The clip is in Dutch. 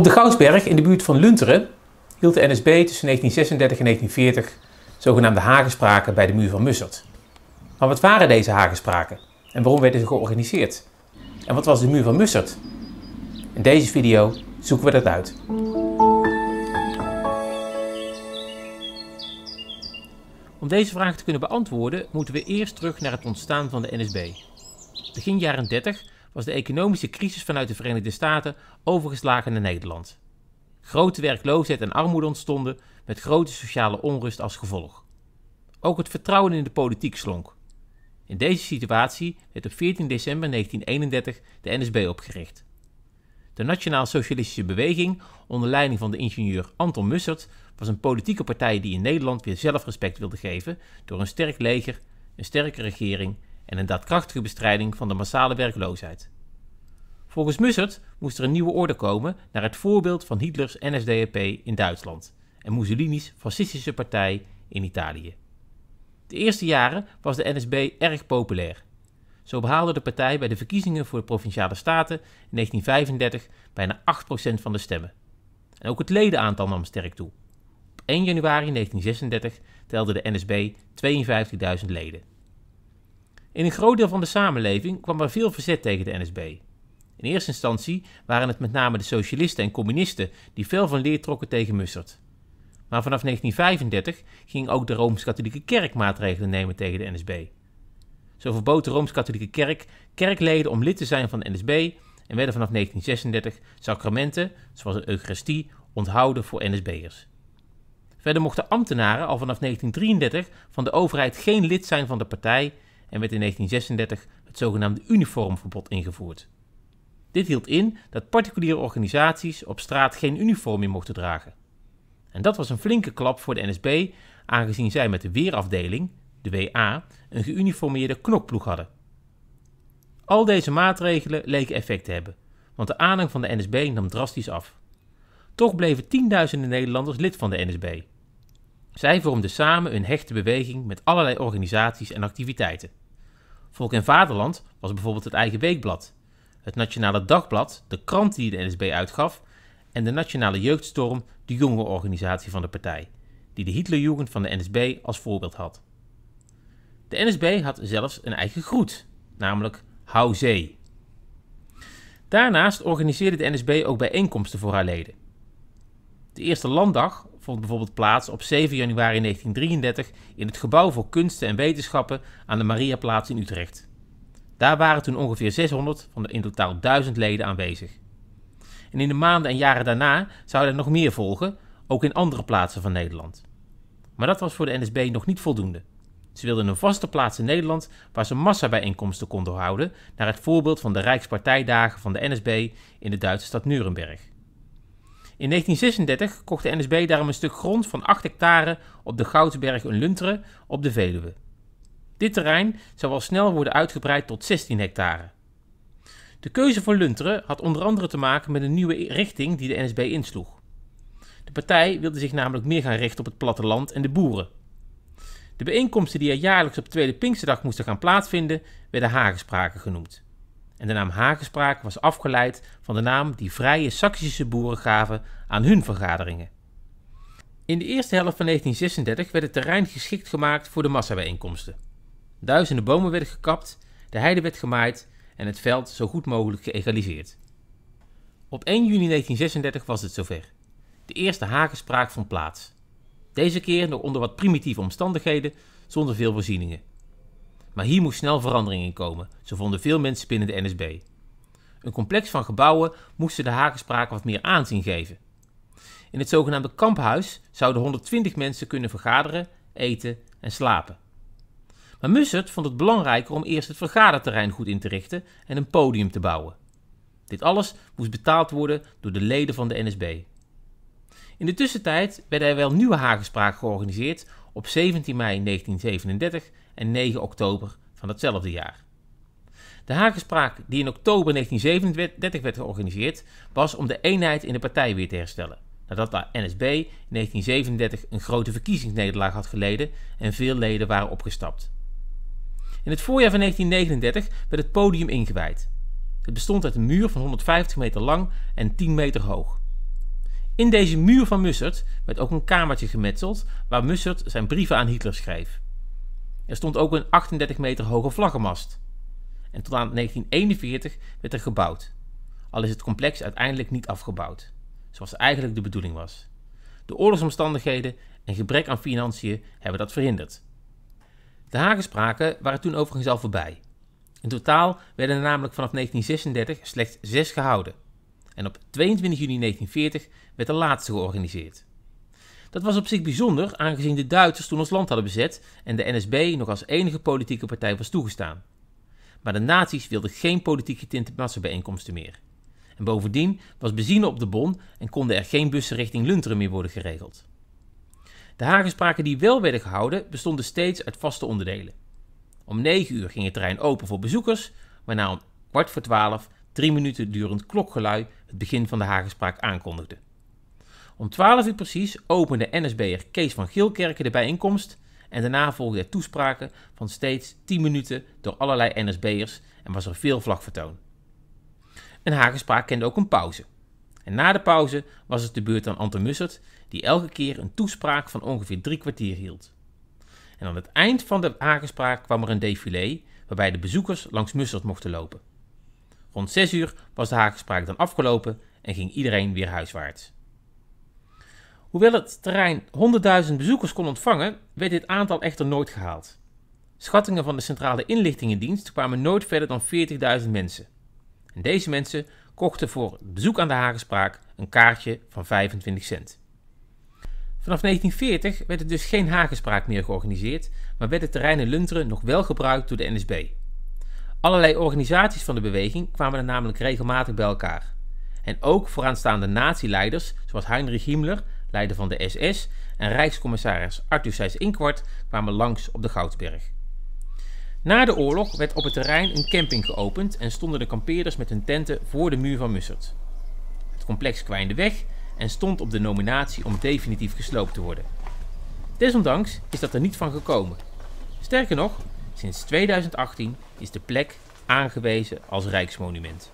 Op de Goudsberg in de buurt van Lunteren hield de NSB tussen 1936 en 1940 zogenaamde hagenspraken bij de muur van Mussert. Maar wat waren deze hagenspraken en waarom werden ze georganiseerd? En wat was de muur van Mussert? In deze video zoeken we dat uit. Om deze vraag te kunnen beantwoorden moeten we eerst terug naar het ontstaan van de NSB. Begin jaren 30 was de economische crisis vanuit de Verenigde Staten overgeslagen naar Nederland. Grote werkloosheid en armoede ontstonden met grote sociale onrust als gevolg. Ook het vertrouwen in de politiek slonk. In deze situatie werd op 14 december 1931 de NSB opgericht. De Nationaal Socialistische Beweging, onder leiding van de ingenieur Anton Mussert, was een politieke partij die in Nederland weer zelfrespect wilde geven door een sterk leger, een sterke regering en een daadkrachtige bestrijding van de massale werkloosheid. Volgens Mussert moest er een nieuwe orde komen naar het voorbeeld van Hitlers NSDAP in Duitsland en Mussolini's fascistische partij in Italië. De eerste jaren was de NSB erg populair. Zo behaalde de partij bij de verkiezingen voor de Provinciale Staten in 1935 bijna 8% van de stemmen. En ook het ledenaantal nam sterk toe. Op 1 januari 1936 telde de NSB 52.000 leden. In een groot deel van de samenleving kwam er veel verzet tegen de NSB. In eerste instantie waren het met name de socialisten en communisten die veel van leer trokken tegen Mussert. Maar vanaf 1935 ging ook de Rooms-Katholieke Kerk maatregelen nemen tegen de NSB. Zo verbood de Rooms-Katholieke Kerk kerkleden om lid te zijn van de NSB en werden vanaf 1936 sacramenten, zoals de Eucharistie, onthouden voor NSB'ers. Verder mochten ambtenaren al vanaf 1933 van de overheid geen lid zijn van de partij en werd in 1936 het zogenaamde uniformverbod ingevoerd. Dit hield in dat particuliere organisaties op straat geen uniform meer mochten dragen. En dat was een flinke klap voor de NSB, aangezien zij met de weerafdeling, de WA, een geuniformeerde knokploeg hadden. Al deze maatregelen leken effect te hebben, want de aanhang van de NSB nam drastisch af. Toch bleven tienduizenden Nederlanders lid van de NSB. Zij vormden samen een hechte beweging met allerlei organisaties en activiteiten. Volk en Vaderland was bijvoorbeeld het eigen weekblad, het Nationale Dagblad, de krant die de NSB uitgaf, en de Nationale Jeugdstorm, de jonge organisatie van de partij, die de Hitlerjugend van de NSB als voorbeeld had. De NSB had zelfs een eigen groet, namelijk Hou Zee. Daarnaast organiseerde de NSB ook bijeenkomsten voor haar leden. De eerste landdag vond bijvoorbeeld plaats op 7 januari 1933 in het Gebouw voor Kunsten en Wetenschappen aan de Mariaplaats in Utrecht. Daar waren toen ongeveer 600 van de in totaal 1000 leden aanwezig. En in de maanden en jaren daarna zouden er nog meer volgen, ook in andere plaatsen van Nederland. Maar dat was voor de NSB nog niet voldoende. Ze wilden een vaste plaats in Nederland waar ze massabijeenkomsten konden houden, naar het voorbeeld van de Rijkspartijdagen van de NSB in de Duitse stad Nuremberg. In 1936 kocht de NSB daarom een stuk grond van 8 hectare op de Goudsberg in Lunteren op de Veluwe. Dit terrein zou al snel worden uitgebreid tot 16 hectare. De keuze voor Lunteren had onder andere te maken met een nieuwe richting die de NSB insloeg. De partij wilde zich namelijk meer gaan richten op het platteland en de boeren. De bijeenkomsten die er jaarlijks op Tweede Pinksterdag moesten gaan plaatsvinden, werden Hagenspraken genoemd en de naam Hagenspraak was afgeleid van de naam die vrije Saksische boeren gaven aan hun vergaderingen. In de eerste helft van 1936 werd het terrein geschikt gemaakt voor de massabijeenkomsten. Duizenden bomen werden gekapt, de heide werd gemaaid en het veld zo goed mogelijk geëgaliseerd. Op 1 juni 1936 was het zover. De eerste Hagenspraak vond plaats. Deze keer nog onder wat primitieve omstandigheden, zonder veel voorzieningen. Maar hier moest snel verandering in komen, zo vonden veel mensen binnen de NSB. Een complex van gebouwen moesten de Hagenspraak wat meer aanzien geven. In het zogenaamde kamphuis zouden 120 mensen kunnen vergaderen, eten en slapen. Maar Mussert vond het belangrijker om eerst het vergaderterrein goed in te richten en een podium te bouwen. Dit alles moest betaald worden door de leden van de NSB. In de tussentijd werden er wel nieuwe Hagenspraak georganiseerd op 17 mei 1937 en 9 oktober van datzelfde jaar. De Hagenspraak, die in oktober 1937 werd georganiseerd, was om de eenheid in de partij weer te herstellen, nadat de NSB in 1937 een grote verkiezingsnederlaag had geleden en veel leden waren opgestapt. In het voorjaar van 1939 werd het podium ingewijd. Het bestond uit een muur van 150 meter lang en 10 meter hoog. In deze muur van Mussert werd ook een kamertje gemetseld waar Mussert zijn brieven aan Hitler schreef. Er stond ook een 38 meter hoge vlaggenmast. En tot aan 1941 werd er gebouwd. Al is het complex uiteindelijk niet afgebouwd, zoals eigenlijk de bedoeling was. De oorlogsomstandigheden en gebrek aan financiën hebben dat verhinderd. De Hagenspraken waren toen overigens al voorbij. In totaal werden er namelijk vanaf 1936 slechts zes gehouden. En op 22 juni 1940 werd de laatste georganiseerd. Dat was op zich bijzonder, aangezien de Duitsers toen ons land hadden bezet en de NSB nog als enige politieke partij was toegestaan. Maar de nazi's wilden geen politiek getinte massabijeenkomsten meer. En bovendien was benzine op de bon en konden er geen bussen richting Lunteren meer worden geregeld. De hagespraken die wel werden gehouden bestonden steeds uit vaste onderdelen. Om 9 uur ging het terrein open voor bezoekers, waarna om kwart voor 12 drie minuten durend klokgelui het begin van de hagespraak aankondigde. Om 12 uur precies opende NSB'er Kees van Gilkerken de bijeenkomst en daarna volgden toespraken van steeds 10 minuten door allerlei NSB'ers en was er veel vlagvertoon. Een Hagenspraak kende ook een pauze. En na de pauze was het de beurt aan Anton Mussert, die elke keer een toespraak van ongeveer drie kwartier hield. En aan het eind van de Hagenspraak kwam er een défilé, waarbij de bezoekers langs Mussert mochten lopen. Rond 6 uur was de Hagenspraak dan afgelopen en ging iedereen weer huiswaarts. Hoewel het terrein 100.000 bezoekers kon ontvangen, werd dit aantal echter nooit gehaald. Schattingen van de Centrale Inlichtingendienst kwamen nooit verder dan 40.000 mensen. En deze mensen kochten voor het bezoek aan de Hagenspraak een kaartje van 25 cent. Vanaf 1940 werd er dus geen Hagenspraak meer georganiseerd, maar werd het terrein in Lunteren nog wel gebruikt door de NSB. Allerlei organisaties van de beweging kwamen er namelijk regelmatig bij elkaar. En ook vooraanstaande natieleiders, zoals Heinrich Himmler leider van de SS, en Rijkscommissaris Arthur Seyss-Inquart kwamen langs op de Goudsberg. Na de oorlog werd op het terrein een camping geopend en stonden de kampeerders met hun tenten voor de muur van Mussert. Het complex kwijnde weg en stond op de nominatie om definitief gesloopt te worden. Desondanks is dat er niet van gekomen. Sterker nog, sinds 2018 is de plek aangewezen als Rijksmonument.